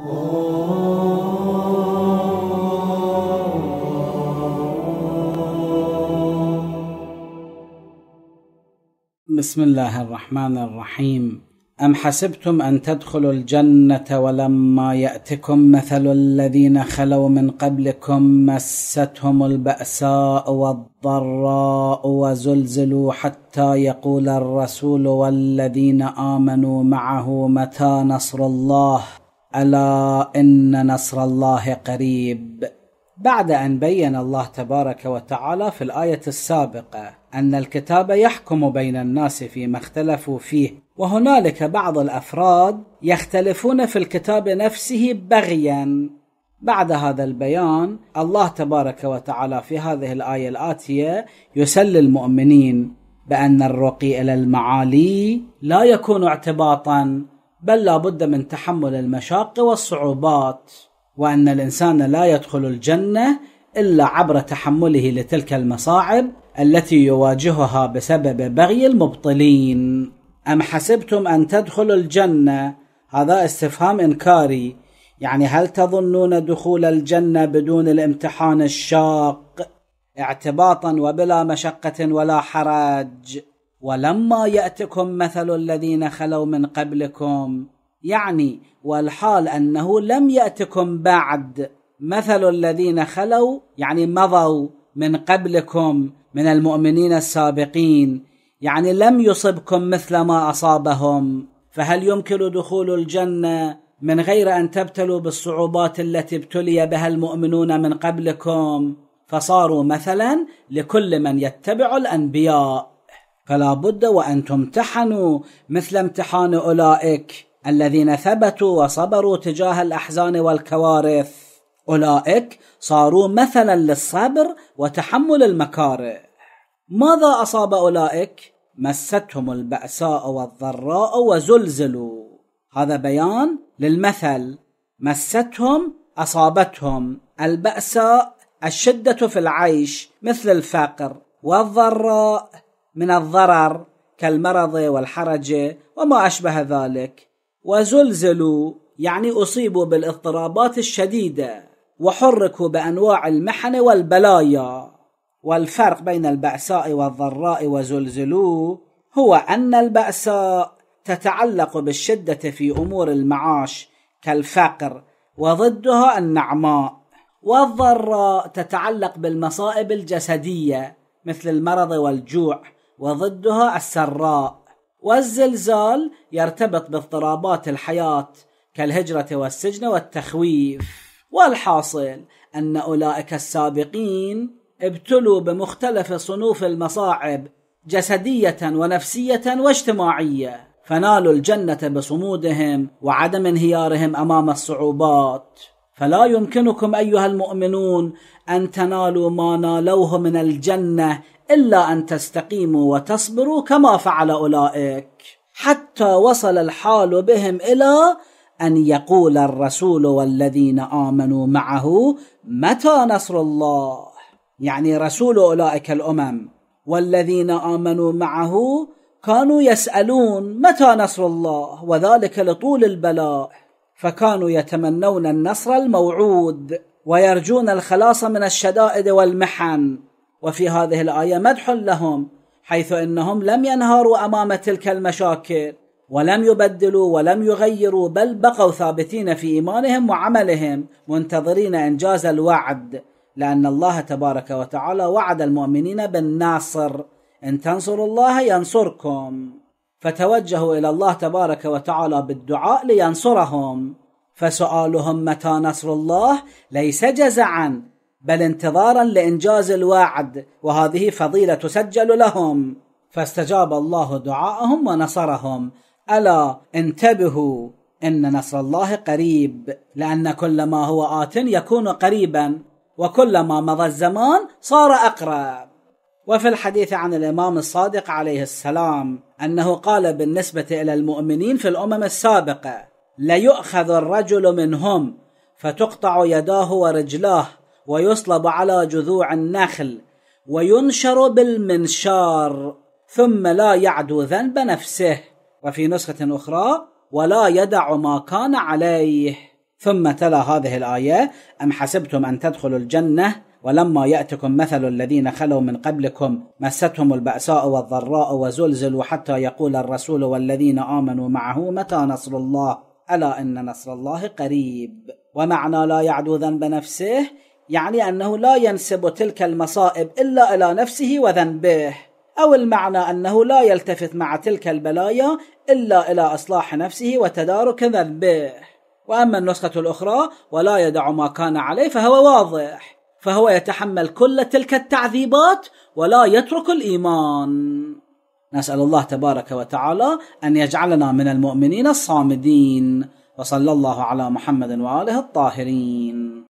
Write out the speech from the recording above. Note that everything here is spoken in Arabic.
بسم الله الرحمن الرحيم أم حسبتم أن تدخلوا الجنة ولما يأتكم مثل الذين خلوا من قبلكم مستهم البأساء والضراء وزلزلوا حتى يقول الرسول والذين آمنوا معه متى نصر الله الا ان نصر الله قريب بعد ان بين الله تبارك وتعالى في الايه السابقه ان الكتاب يحكم بين الناس فيما اختلفوا فيه وهنالك بعض الافراد يختلفون في الكتاب نفسه بغيا بعد هذا البيان الله تبارك وتعالى في هذه الايه الاتيه يسلي المؤمنين بان الرقي الى المعالي لا يكون اعتباطا بل لا بد من تحمل المشاق والصعوبات وان الانسان لا يدخل الجنه الا عبر تحمله لتلك المصاعب التي يواجهها بسبب بغي المبطلين ام حسبتم ان تدخلوا الجنه هذا استفهام انكاري يعني هل تظنون دخول الجنه بدون الامتحان الشاق اعتباطا وبلا مشقه ولا حرج ولما ياتكم مثل الذين خلوا من قبلكم يعني والحال انه لم ياتكم بعد مثل الذين خلوا يعني مضوا من قبلكم من المؤمنين السابقين يعني لم يصبكم مثل ما اصابهم فهل يمكن دخول الجنه من غير ان تبتلوا بالصعوبات التي ابتلي بها المؤمنون من قبلكم فصاروا مثلا لكل من يتبع الانبياء فلا بد وان تمتحنوا مثل امتحان اولئك الذين ثبتوا وصبروا تجاه الاحزان والكوارث اولئك صاروا مثلا للصبر وتحمل المكاره ماذا اصاب اولئك مستهم الباساء والضراء وزلزلوا هذا بيان للمثل مستهم اصابتهم الباساء الشده في العيش مثل الفقر والضراء من الضرر كالمرض والحرج وما أشبه ذلك وزلزلوا يعني أصيبوا بالاضطرابات الشديدة وحركوا بأنواع المحن والبلايا والفرق بين البأساء والضراء وزلزلوا هو أن البأساء تتعلق بالشدة في أمور المعاش كالفقر وضدها النعماء والضراء تتعلق بالمصائب الجسدية مثل المرض والجوع وضدها السراء والزلزال يرتبط باضطرابات الحياة كالهجرة والسجن والتخويف والحاصل أن أولئك السابقين ابتلوا بمختلف صنوف المصاعب جسدية ونفسية واجتماعية فنالوا الجنة بصمودهم وعدم انهيارهم أمام الصعوبات فلا يمكنكم أيها المؤمنون أن تنالوا ما نالوه من الجنة إلا أن تستقيموا وتصبروا كما فعل أولئك حتى وصل الحال بهم إلى أن يقول الرسول والذين آمنوا معه متى نصر الله يعني رسول أولئك الأمم والذين آمنوا معه كانوا يسألون متى نصر الله وذلك لطول البلاء فكانوا يتمنون النصر الموعود ويرجون الخلاص من الشدائد والمحن وفي هذه الايه مدح لهم حيث انهم لم ينهاروا امام تلك المشاكل ولم يبدلوا ولم يغيروا بل بقوا ثابتين في ايمانهم وعملهم منتظرين انجاز الوعد لان الله تبارك وتعالى وعد المؤمنين بالناصر ان تنصروا الله ينصركم فتوجهوا الى الله تبارك وتعالى بالدعاء لينصرهم فسؤالهم متى نصر الله ليس جزعا بل انتظارا لانجاز الوعد وهذه فضيله تسجل لهم فاستجاب الله دعاءهم ونصرهم الا انتبهوا ان نصر الله قريب لان كل ما هو ات يكون قريبا وكلما مضى الزمان صار اقرب وفي الحديث عن الامام الصادق عليه السلام انه قال بالنسبه الى المؤمنين في الامم السابقه ليؤخذ الرجل منهم فتقطع يداه ورجلاه ويصلب على جذوع النخل وينشر بالمنشار ثم لا يعدو ذنب نفسه وفي نسخة أخرى ولا يدع ما كان عليه ثم تلا هذه الآية أم حسبتم أن تدخلوا الجنة ولما يأتكم مثل الذين خلوا من قبلكم مستهم البأساء والضراء وزلزلوا حتى يقول الرسول والذين آمنوا معه متى نصر الله ألا إن نصر الله قريب ومعنى لا يعدو ذنب نفسه يعني أنه لا ينسب تلك المصائب إلا إلى نفسه وذنبه أو المعنى أنه لا يلتفت مع تلك البلايا إلا إلى إصلاح نفسه وتدارك ذنبه وأما النسخة الأخرى ولا يدع ما كان عليه فهو واضح فهو يتحمل كل تلك التعذيبات ولا يترك الإيمان نسأل الله تبارك وتعالى أن يجعلنا من المؤمنين الصامدين وصلى الله على محمد وآله الطاهرين